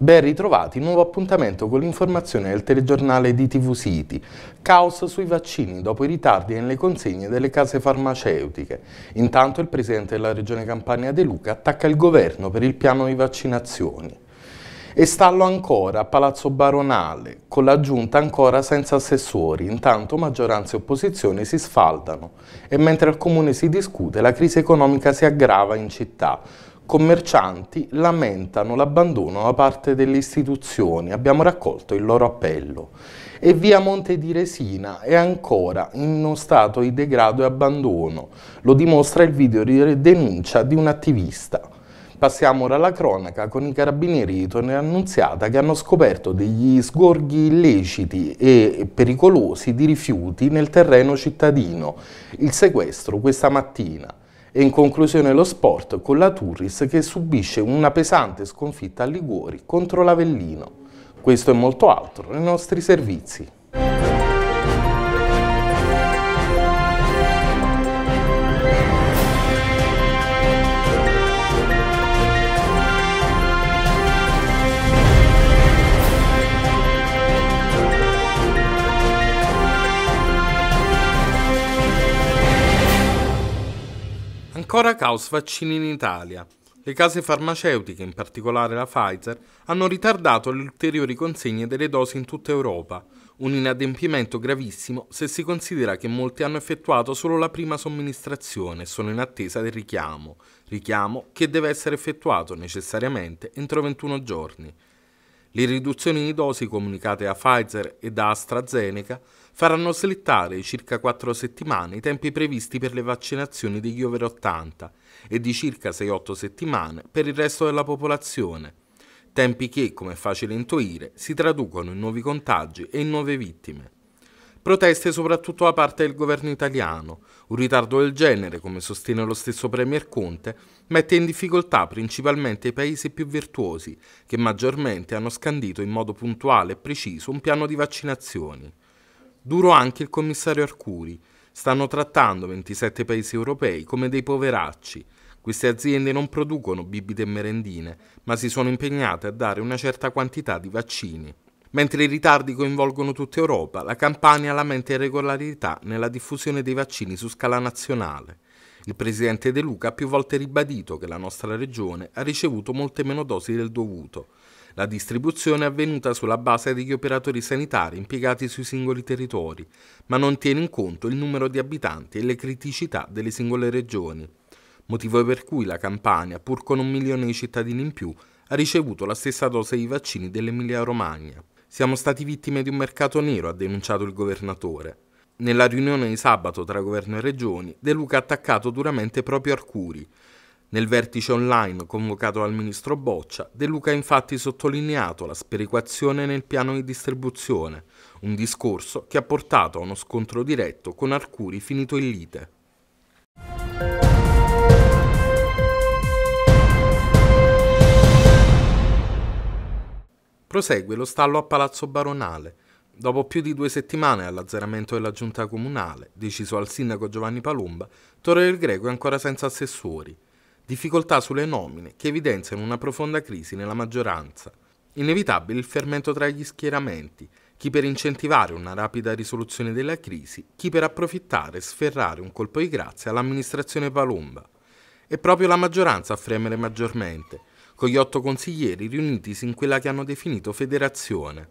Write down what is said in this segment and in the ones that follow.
Ben ritrovati, nuovo appuntamento con l'informazione del telegiornale di TV City. Caos sui vaccini dopo i ritardi nelle consegne delle case farmaceutiche. Intanto il presidente della regione Campania De Luca attacca il governo per il piano di vaccinazioni. E stallo ancora a Palazzo Baronale, con la giunta ancora senza assessori, intanto maggioranza e opposizione si sfaldano e mentre al comune si discute la crisi economica si aggrava in città commercianti lamentano l'abbandono da parte delle istituzioni, abbiamo raccolto il loro appello. E via Monte di Resina è ancora in uno stato di degrado e abbandono, lo dimostra il video di denuncia di un attivista. Passiamo ora alla cronaca con i carabinieri di Torre Annunziata che hanno scoperto degli sgorghi illeciti e pericolosi di rifiuti nel terreno cittadino. Il sequestro questa mattina. E in conclusione lo sport con la Turris che subisce una pesante sconfitta a Liguori contro l'Avellino. Questo e molto altro nei nostri servizi. Ancora caos vaccini in Italia. Le case farmaceutiche, in particolare la Pfizer, hanno ritardato le ulteriori consegne delle dosi in tutta Europa, un inadempimento gravissimo se si considera che molti hanno effettuato solo la prima somministrazione e sono in attesa del richiamo, richiamo che deve essere effettuato necessariamente entro 21 giorni. Le riduzioni di dosi comunicate da Pfizer e da AstraZeneca faranno slittare circa 4 settimane i tempi previsti per le vaccinazioni degli over 80 e di circa 6-8 settimane per il resto della popolazione. Tempi che, come è facile intuire, si traducono in nuovi contagi e in nuove vittime. Proteste soprattutto da parte del governo italiano. Un ritardo del genere, come sostiene lo stesso Premier Conte, mette in difficoltà principalmente i paesi più virtuosi, che maggiormente hanno scandito in modo puntuale e preciso un piano di vaccinazioni. Duro anche il commissario Arcuri. Stanno trattando 27 paesi europei come dei poveracci. Queste aziende non producono bibite e merendine, ma si sono impegnate a dare una certa quantità di vaccini. Mentre i ritardi coinvolgono tutta Europa, la Campania lamenta irregolarità nella diffusione dei vaccini su scala nazionale. Il presidente De Luca ha più volte ribadito che la nostra regione ha ricevuto molte meno dosi del dovuto. La distribuzione è avvenuta sulla base degli operatori sanitari impiegati sui singoli territori, ma non tiene in conto il numero di abitanti e le criticità delle singole regioni. Motivo per cui la Campania, pur con un milione di cittadini in più, ha ricevuto la stessa dose di vaccini dell'Emilia Romagna. Siamo stati vittime di un mercato nero, ha denunciato il governatore. Nella riunione di sabato tra governo e regioni, De Luca ha attaccato duramente proprio Arcuri. Nel vertice online convocato dal ministro Boccia, De Luca ha infatti sottolineato la sperequazione nel piano di distribuzione, un discorso che ha portato a uno scontro diretto con Arcuri finito in lite. Prosegue lo stallo a Palazzo Baronale. Dopo più di due settimane all'azzeramento della giunta comunale, deciso al sindaco Giovanni Palumba, Torre del Greco è ancora senza assessori. Difficoltà sulle nomine che evidenziano una profonda crisi nella maggioranza. Inevitabile il fermento tra gli schieramenti, chi per incentivare una rapida risoluzione della crisi, chi per approfittare e sferrare un colpo di grazia all'amministrazione Palumba. È proprio la maggioranza a fremere maggiormente, con gli otto consiglieri riunitisi in quella che hanno definito federazione.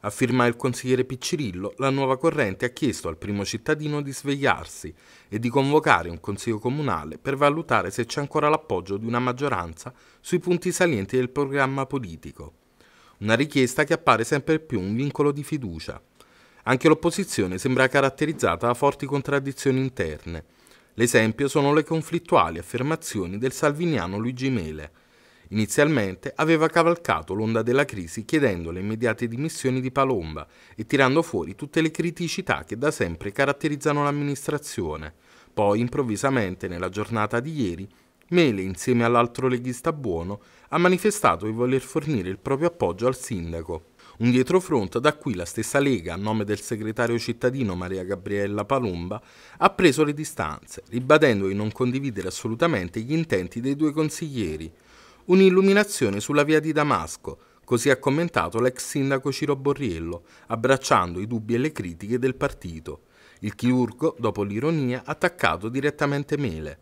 A firmare il consigliere Piccirillo, la nuova corrente ha chiesto al primo cittadino di svegliarsi e di convocare un consiglio comunale per valutare se c'è ancora l'appoggio di una maggioranza sui punti salienti del programma politico. Una richiesta che appare sempre più un vincolo di fiducia. Anche l'opposizione sembra caratterizzata da forti contraddizioni interne. L'esempio sono le conflittuali affermazioni del salviniano Luigi Mele, Inizialmente aveva cavalcato l'onda della crisi chiedendo le immediate dimissioni di Palomba e tirando fuori tutte le criticità che da sempre caratterizzano l'amministrazione. Poi, improvvisamente, nella giornata di ieri, Mele, insieme all'altro leghista buono, ha manifestato di voler fornire il proprio appoggio al sindaco. Un dietrofront da cui la stessa Lega, a nome del segretario cittadino Maria Gabriella Palumba, ha preso le distanze, ribadendo di non condividere assolutamente gli intenti dei due consiglieri. Un'illuminazione sulla via di Damasco, così ha commentato l'ex sindaco Ciro Borriello, abbracciando i dubbi e le critiche del partito. Il chirurgo, dopo l'ironia, ha attaccato direttamente Mele.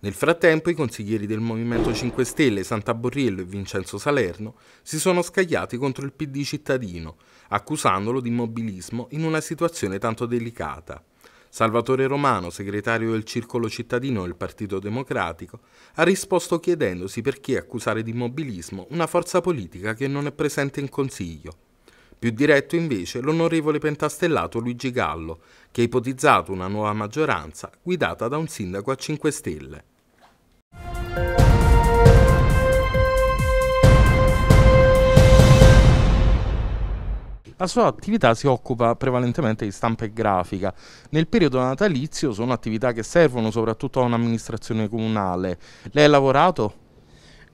Nel frattempo i consiglieri del Movimento 5 Stelle, Santa Borriello e Vincenzo Salerno, si sono scagliati contro il PD cittadino, accusandolo di immobilismo in una situazione tanto delicata. Salvatore Romano, segretario del Circolo Cittadino del Partito Democratico, ha risposto chiedendosi perché accusare di immobilismo una forza politica che non è presente in Consiglio. Più diretto invece l'onorevole pentastellato Luigi Gallo, che ha ipotizzato una nuova maggioranza guidata da un sindaco a 5 Stelle. La sua attività si occupa prevalentemente di stampa e grafica. Nel periodo natalizio sono attività che servono soprattutto a un'amministrazione comunale. Lei ha lavorato?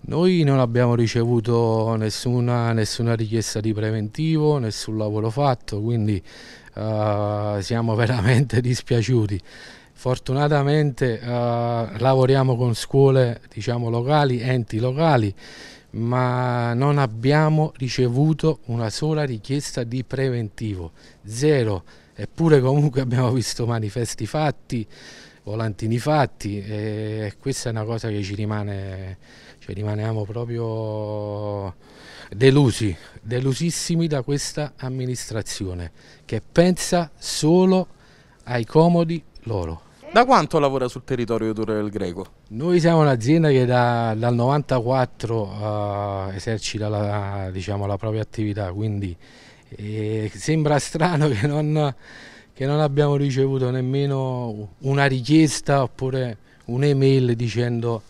Noi non abbiamo ricevuto nessuna, nessuna, richiesta di preventivo, nessun lavoro fatto, quindi uh, siamo veramente dispiaciuti. Fortunatamente uh, lavoriamo con scuole diciamo, locali, enti locali ma non abbiamo ricevuto una sola richiesta di preventivo, zero, eppure comunque abbiamo visto manifesti fatti, volantini fatti e questa è una cosa che ci rimane, cioè rimaniamo proprio delusi, delusissimi da questa amministrazione che pensa solo ai comodi loro. Da quanto lavora sul territorio Torre del Greco? Noi siamo un'azienda che da, dal 1994 uh, eh, esercita la, diciamo, la, propria attività, quindi eh, sembra strano che non, che non, abbiamo ricevuto nemmeno una richiesta oppure un'email dicendo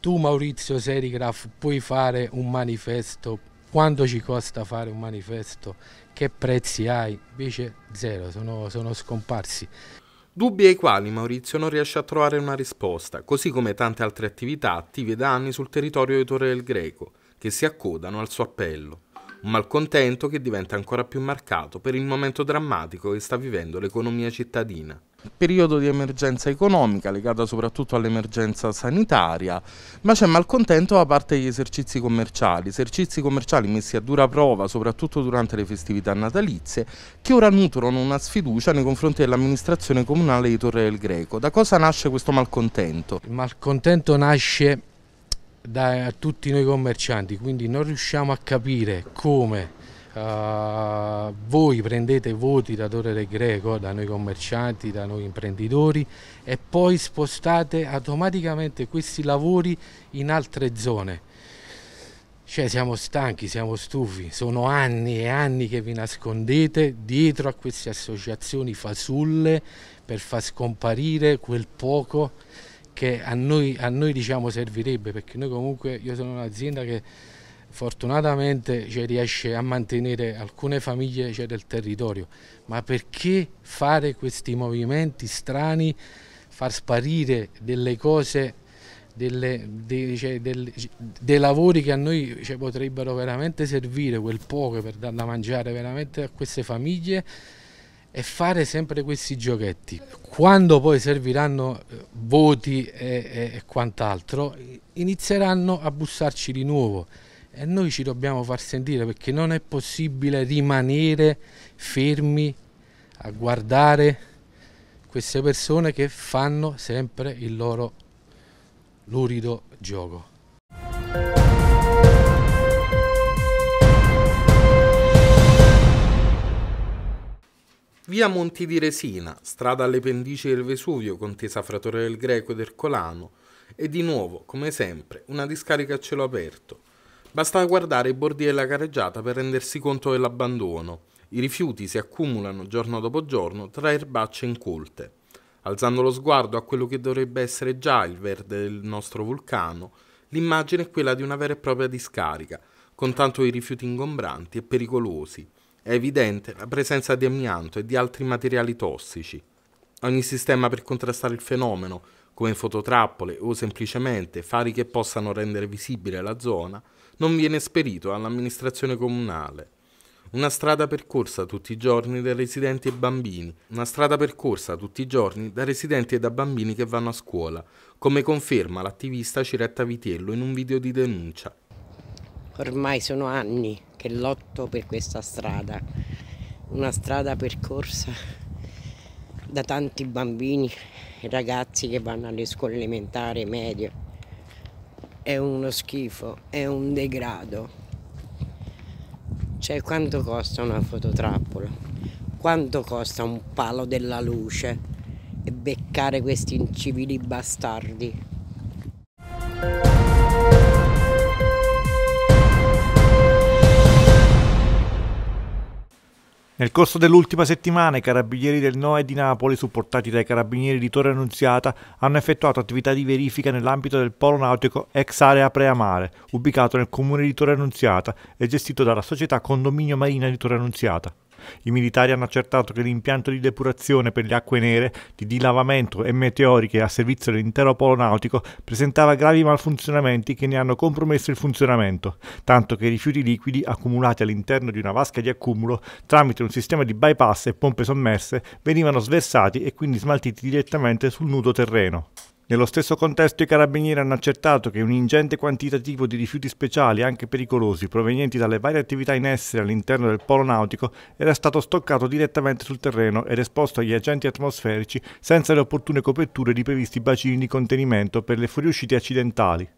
tu Maurizio Serigraf puoi fare un manifesto, quanto ci costa fare un manifesto, che prezzi hai? Invece zero, sono, sono scomparsi. Dubbi ai quali Maurizio non riesce a trovare una risposta, così come tante altre attività attive da anni sul territorio di Torre del Greco, che si accodano al suo appello. Un malcontento che diventa ancora più marcato per il momento drammatico che sta vivendo l'economia cittadina periodo di emergenza economica legata soprattutto all'emergenza sanitaria, ma c'è malcontento da parte degli esercizi commerciali, esercizi commerciali messi a dura prova soprattutto durante le festività natalizie, che ora nutrono una sfiducia nei confronti dell'amministrazione comunale di Torre del Greco. Da cosa nasce questo malcontento? Il malcontento nasce da tutti noi commercianti, quindi non riusciamo a capire come eh, voi prendete voti da Torre del Greco, da noi commercianti, da noi imprenditori e poi spostate automaticamente questi lavori in altre zone. Cioè siamo stanchi, siamo stufi, sono anni e anni che vi nascondete dietro a queste associazioni fasulle per far scomparire quel poco che a noi, a noi diciamo servirebbe, perché noi comunque, io sono un'azienda che fortunatamente cioè, riesce a mantenere alcune famiglie cioè, del territorio, ma perché fare questi movimenti strani, far sparire delle cose, delle, dei, cioè, del, dei, lavori che a noi cioè, potrebbero veramente servire, quel poco per dar da mangiare veramente a queste famiglie e fare sempre questi giochetti. Quando poi serviranno eh, voti e, e, e quant'altro, inizieranno a bussarci di nuovo. E noi ci dobbiamo far sentire perché non è possibile rimanere fermi a guardare queste persone che fanno sempre il loro lurido gioco. Via Monti di Resina, strada alle pendici del Vesuvio, contesa fra Torre del Greco ed Ercolano, e di nuovo, come sempre, una discarica a cielo aperto, Basta guardare i bordi della carreggiata per rendersi conto dell'abbandono. I rifiuti si accumulano giorno dopo giorno tra erbacce incolte. Alzando lo sguardo a quello che dovrebbe essere già il verde del nostro vulcano, l'immagine è quella di una vera e propria discarica, con tanto di rifiuti ingombranti e pericolosi. È evidente la presenza di amianto e di altri materiali tossici. Ogni sistema per contrastare il fenomeno, come fototrappole o semplicemente fari che possano rendere visibile la zona, non viene esperito all'amministrazione comunale. Una strada percorsa tutti i giorni da residenti e bambini, una strada percorsa tutti i giorni da residenti e da bambini che vanno a scuola, come conferma l'attivista Ciretta Vitiello in un video di denuncia. Ormai sono anni che lotto per questa strada, una strada percorsa da tanti bambini e ragazzi che vanno alle scuole elementari e medie è uno schifo, è un degrado. Cioè quanto costa una fototrappola? Quanto costa un palo della luce? E beccare questi incivili bastardi? Nel corso dell'ultima settimana i carabinieri del NOE di Napoli, supportati dai carabinieri di Torre Annunziata, hanno effettuato attività di verifica nell'ambito del polo nautico ex area preamare, ubicato nel comune di Torre Annunziata e gestito dalla società Condominio Marina di Torre Annunziata. I militari hanno accertato che l'impianto di depurazione per le acque nere, di dilavamento e meteoriche a servizio dell'intero polo nautico presentava gravi malfunzionamenti che ne hanno compromesso il funzionamento, tanto che i rifiuti liquidi accumulati all'interno di una vasca di accumulo tramite un sistema di bypass e pompe sommerse venivano sversati e quindi smaltiti direttamente sul nudo terreno. Nello stesso contesto i carabinieri hanno accertato che un ingente quantitativo di rifiuti speciali, anche pericolosi, provenienti dalle varie attività in essere all'interno del polo nautico, era stato stoccato direttamente sul terreno ed esposto agli agenti atmosferici senza le opportune coperture di previsti bacini di contenimento per le fuoriuscite accidentali.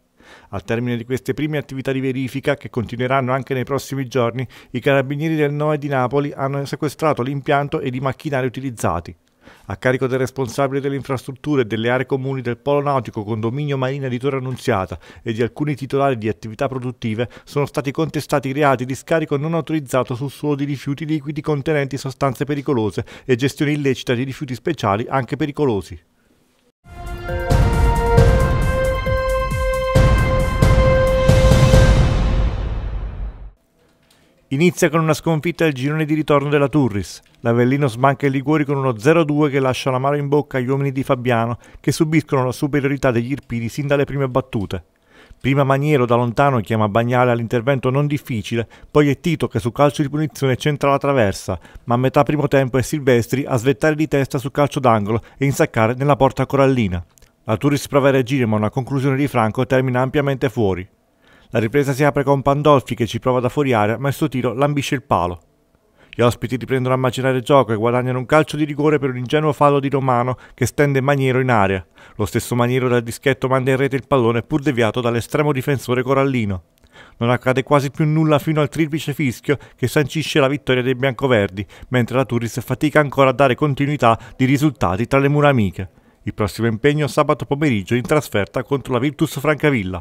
Al termine di queste prime attività di verifica, che continueranno anche nei prossimi giorni, i carabinieri del NOE di Napoli hanno sequestrato l'impianto ed i macchinari utilizzati a carico del responsabile delle infrastrutture e delle aree comuni del Polo Nautico Condominio Marina di Torre Annunziata e di alcuni titolari di attività produttive, sono stati contestati i reati di scarico non autorizzato sul suolo di rifiuti liquidi contenenti sostanze pericolose e gestione illecita di rifiuti speciali anche pericolosi. Inizia con una sconfitta al girone di ritorno della Turris. L'Avellino smanca il Liguori con uno 0-2 che lascia la mano in bocca agli uomini di Fabiano che subiscono la superiorità degli Irpini sin dalle prime battute. Prima Maniero da lontano chiama Bagnale all'intervento non difficile, poi è Tito che su calcio di punizione centra la traversa, ma a metà primo tempo è Silvestri a svettare di testa sul calcio d'angolo e insaccare nella porta corallina. La Turris prova a reagire ma una conclusione di Franco termina ampiamente fuori. La ripresa si apre con Pandolfi che ci prova da fuori area, ma il suo tiro lambisce il palo. Gli ospiti riprendono a macinare il gioco e guadagnano un calcio di rigore per un ingenuo fallo di Romano che stende Maniero in area. Lo stesso Maniero dal dischetto manda in rete il pallone pur deviato dall'estremo difensore Corallino. Non accade quasi più nulla fino al triplice fischio che sancisce la vittoria dei biancoverdi, mentre la Turris fatica ancora a dare continuità di risultati tra le mura amiche. Il prossimo impegno sabato pomeriggio in trasferta contro la Virtus Francavilla.